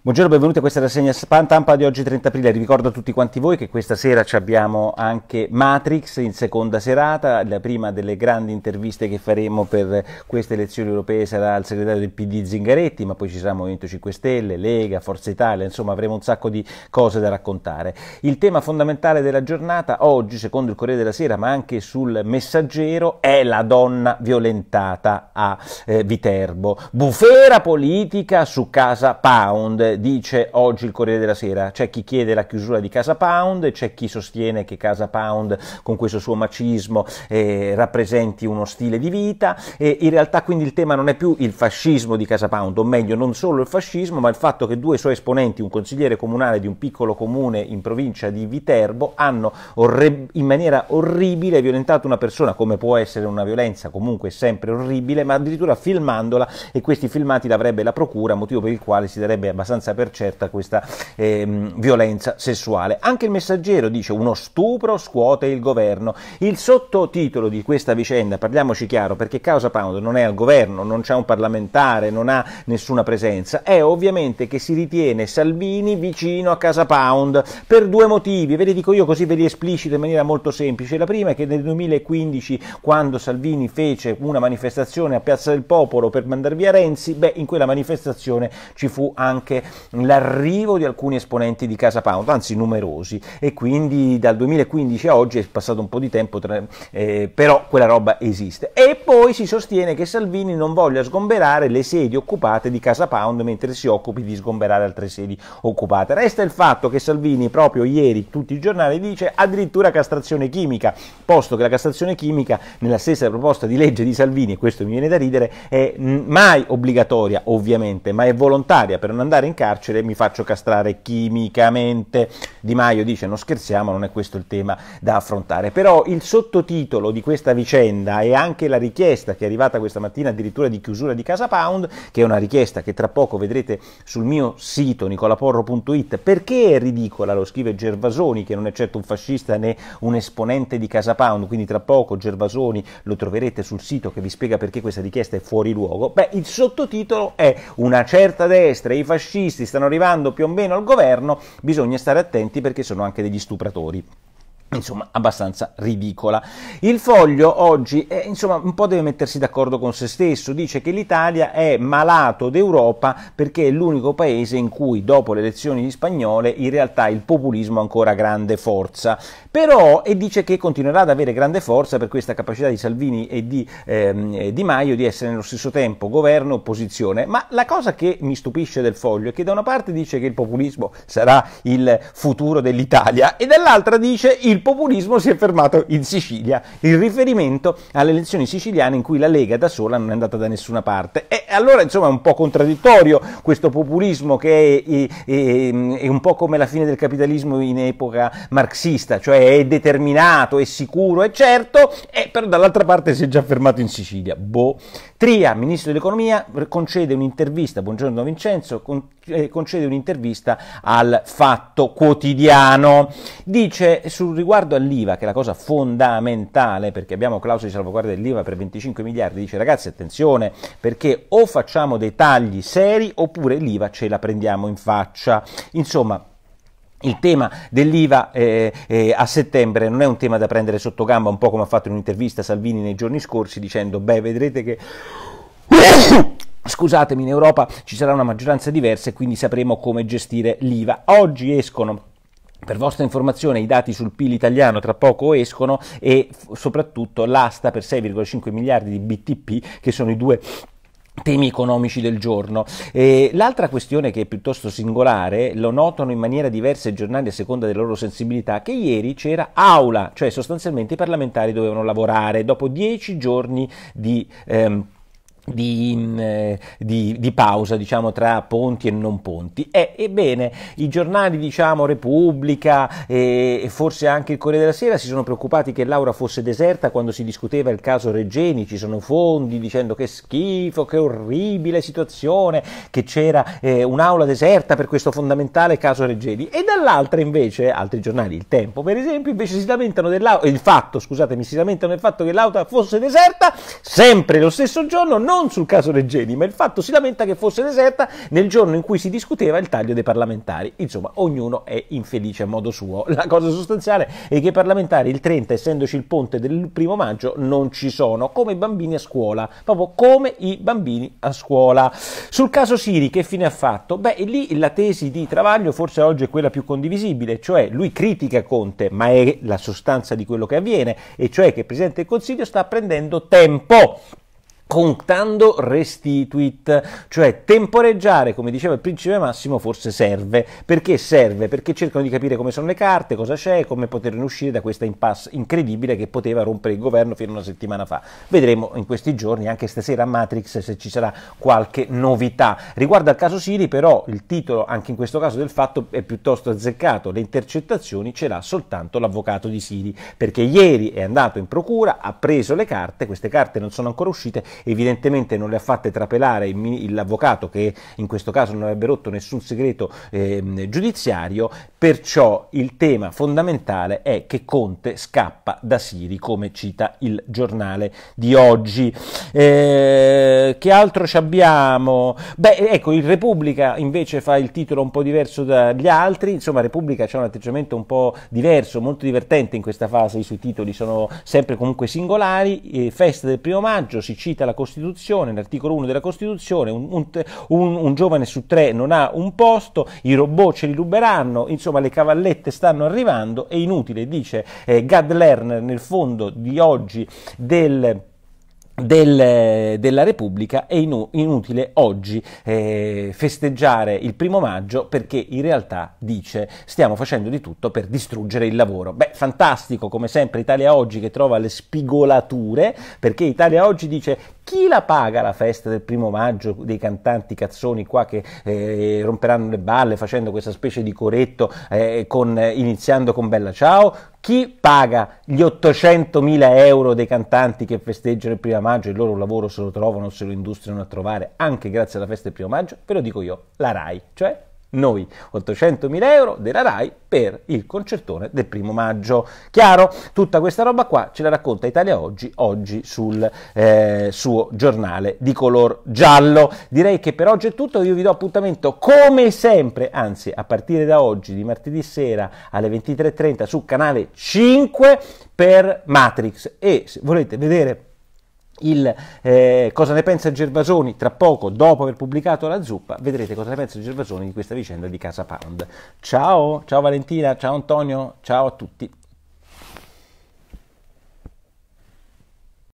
Buongiorno, benvenuti a questa rassegna stampa di oggi 30 aprile. Ricordo a tutti quanti voi che questa sera ci abbiamo anche Matrix in seconda serata, la prima delle grandi interviste che faremo per queste elezioni europee sarà al segretario del PD Zingaretti, ma poi ci sarà Movimento 5 Stelle, Lega, Forza Italia, insomma avremo un sacco di cose da raccontare. Il tema fondamentale della giornata oggi, secondo il Corriere della Sera, ma anche sul messaggero, è la donna violentata a eh, Viterbo. Bufera politica su Casa Pound dice oggi il Corriere della Sera. C'è chi chiede la chiusura di Casa Pound, c'è chi sostiene che Casa Pound con questo suo macismo eh, rappresenti uno stile di vita e in realtà quindi il tema non è più il fascismo di Casa Pound, o meglio non solo il fascismo, ma il fatto che due suoi esponenti, un consigliere comunale di un piccolo comune in provincia di Viterbo, hanno in maniera orribile violentato una persona, come può essere una violenza comunque sempre orribile, ma addirittura filmandola e questi filmati l'avrebbe la procura, motivo per il quale si darebbe abbastanza abbastanza per certa questa ehm, violenza sessuale. Anche il messaggero dice uno stupro scuote il governo. Il sottotitolo di questa vicenda, parliamoci chiaro, perché Causa Pound non è al governo, non c'è un parlamentare, non ha nessuna presenza, è ovviamente che si ritiene Salvini vicino a Casa Pound per due motivi, ve li dico io così ve li esplicito in maniera molto semplice. La prima è che nel 2015, quando Salvini fece una manifestazione a Piazza del Popolo per mandar via Renzi, beh, in quella manifestazione ci fu anche l'arrivo di alcuni esponenti di Casa Pound, anzi numerosi, e quindi dal 2015 a oggi è passato un po' di tempo, tra, eh, però quella roba esiste. E poi si sostiene che Salvini non voglia sgomberare le sedi occupate di Casa Pound mentre si occupi di sgomberare altre sedi occupate. Resta il fatto che Salvini proprio ieri tutti i giornali dice addirittura castrazione chimica, posto che la castrazione chimica nella stessa proposta di legge di Salvini, e questo mi viene da ridere, è mm, mai obbligatoria ovviamente, ma è volontaria per non andare in carcere mi faccio castrare chimicamente. Di Maio dice non scherziamo, non è questo il tema da affrontare. Però il sottotitolo di questa vicenda e anche la richiesta che è arrivata questa mattina addirittura di chiusura di Casa Pound, che è una richiesta che tra poco vedrete sul mio sito nicolaporro.it, perché è ridicola, lo scrive Gervasoni, che non è certo un fascista né un esponente di Casa Pound, quindi tra poco Gervasoni lo troverete sul sito che vi spiega perché questa richiesta è fuori luogo. Beh, il sottotitolo è una certa destra, i fascisti populisti stanno arrivando più o meno al governo, bisogna stare attenti perché sono anche degli stupratori insomma abbastanza ridicola. Il foglio oggi è, eh, insomma un po' deve mettersi d'accordo con se stesso, dice che l'Italia è malato d'Europa perché è l'unico paese in cui dopo le elezioni spagnole in realtà il populismo ha ancora grande forza, però e dice che continuerà ad avere grande forza per questa capacità di Salvini e di, ehm, di Maio di essere nello stesso tempo governo e opposizione, ma la cosa che mi stupisce del foglio è che da una parte dice che il populismo sarà il futuro dell'Italia e dall'altra dice il il populismo si è fermato in Sicilia, in riferimento alle elezioni siciliane in cui la Lega da sola non è andata da nessuna parte. E allora insomma è un po' contraddittorio questo populismo che è, è, è un po' come la fine del capitalismo in epoca marxista, cioè è determinato, è sicuro, è certo, e però dall'altra parte si è già fermato in Sicilia. Boh. Tria, ministro dell'economia, concede un'intervista, buongiorno Vincenzo, eh, concede un'intervista al Fatto Quotidiano. Dice sul riguardo Riguardo all'IVA, che è la cosa fondamentale, perché abbiamo clausole di salvaguardia dell'IVA per 25 miliardi, dice ragazzi attenzione, perché o facciamo dei tagli seri oppure l'IVA ce la prendiamo in faccia. Insomma, il tema dell'IVA eh, eh, a settembre non è un tema da prendere sotto gamba, un po' come ha fatto in un'intervista Salvini nei giorni scorsi dicendo, beh, vedrete che... Scusatemi, in Europa ci sarà una maggioranza diversa e quindi sapremo come gestire l'IVA. Oggi escono per vostra informazione i dati sul PIL italiano tra poco escono e f- soprattutto l'asta per 6,5 miliardi di BTP che sono i due temi economici del giorno. Eh, l'altra questione che è piuttosto singolare, lo notano in maniera diversa i giornali a seconda delle loro sensibilità, che ieri c'era aula, cioè sostanzialmente i parlamentari dovevano lavorare dopo dieci giorni di... Ehm, di, eh, di, di, pausa diciamo, tra ponti e non ponti. Eh, ebbene, i giornali diciamo, Repubblica e, e, forse anche il Corriere della Sera si sono preoccupati che l'aura fosse deserta quando si discuteva il caso Reggeni, ci sono fondi dicendo che schifo, che orribile situazione, che c'era eh, un'aula deserta per questo fondamentale caso Reggeni. E dall'altra invece, altri giornali, il Tempo per esempio, invece si lamentano del fatto, scusatemi, si lamentano del fatto che l'aula fosse deserta sempre lo stesso giorno, non non sul caso Reggeni, ma il fatto si lamenta che fosse deserta nel giorno in cui si discuteva il taglio dei parlamentari. Insomma, ognuno è infelice a modo suo. La cosa sostanziale è che i parlamentari il 30, essendoci il ponte del primo maggio, non ci sono, come i bambini a scuola, proprio come i bambini a scuola. Sul caso Siri, che fine ha fatto? Beh, lì la tesi di Travaglio forse oggi è quella più condivisibile, cioè lui critica Conte, ma è la sostanza di quello che avviene, e cioè che il Presidente del Consiglio sta prendendo tempo contando restituit, cioè temporeggiare, come diceva il principe Massimo, forse serve. Perché serve? Perché cercano di capire come sono le carte, cosa c'è, come poterne uscire da questa impasse incredibile che poteva rompere il governo fino a una settimana fa. Vedremo in questi giorni, anche stasera a Matrix, se ci sarà qualche novità. Riguardo al caso Siri, però, il titolo, anche in questo caso del fatto, è piuttosto azzeccato. Le intercettazioni ce l'ha soltanto l'avvocato di Siri, perché ieri è andato in procura, ha preso le carte, queste carte non sono ancora uscite, evidentemente non le ha fatte trapelare l'avvocato che in questo caso non avrebbe rotto nessun segreto eh, giudiziario Perciò il tema fondamentale è che Conte scappa da Siri, come cita il giornale di oggi. Eh, che altro ci abbiamo? Beh, ecco, il Repubblica invece fa il titolo un po' diverso dagli altri, insomma Repubblica c'è un atteggiamento un po' diverso, molto divertente in questa fase, i suoi titoli sono sempre comunque singolari, eh, festa del primo maggio, si cita la Costituzione, l'articolo 1 della Costituzione, un, un, un, un, giovane su tre non ha un posto, i robot ce li ruberanno, insomma insomma le cavallette stanno arrivando, è inutile, dice eh, Gad Lerner nel fondo di oggi del... Del, della Repubblica è inu inutile oggi eh, festeggiare il primo maggio perché in realtà dice stiamo facendo di tutto per distruggere il lavoro. Beh, fantastico come sempre Italia Oggi che trova le spigolature perché Italia Oggi dice chi la paga la festa del primo maggio dei cantanti cazzoni qua che eh, romperanno le balle facendo questa specie di coretto eh, con, eh, iniziando con Bella Ciao? Chi paga gli 800.000 euro dei cantanti che festeggiano il primo maggio e il loro lavoro se lo trovano, se lo industriano a trovare anche grazie alla festa del primo maggio? Ve lo dico io, la RAI, cioè noi 800.000 euro della RAI per il concertone del primo maggio. Chiaro? Tutta questa roba qua ce la racconta Italia Oggi, oggi sul eh, suo giornale di color giallo. Direi che per oggi è tutto, io vi do appuntamento come sempre, anzi a partire da oggi, di martedì sera alle 23.30 su canale 5 per Matrix e se volete vedere il, eh, cosa ne pensa Gervasoni tra poco dopo aver pubblicato la zuppa vedrete cosa ne pensa Gervasoni di questa vicenda di Casa Pound ciao ciao Valentina ciao Antonio ciao a tutti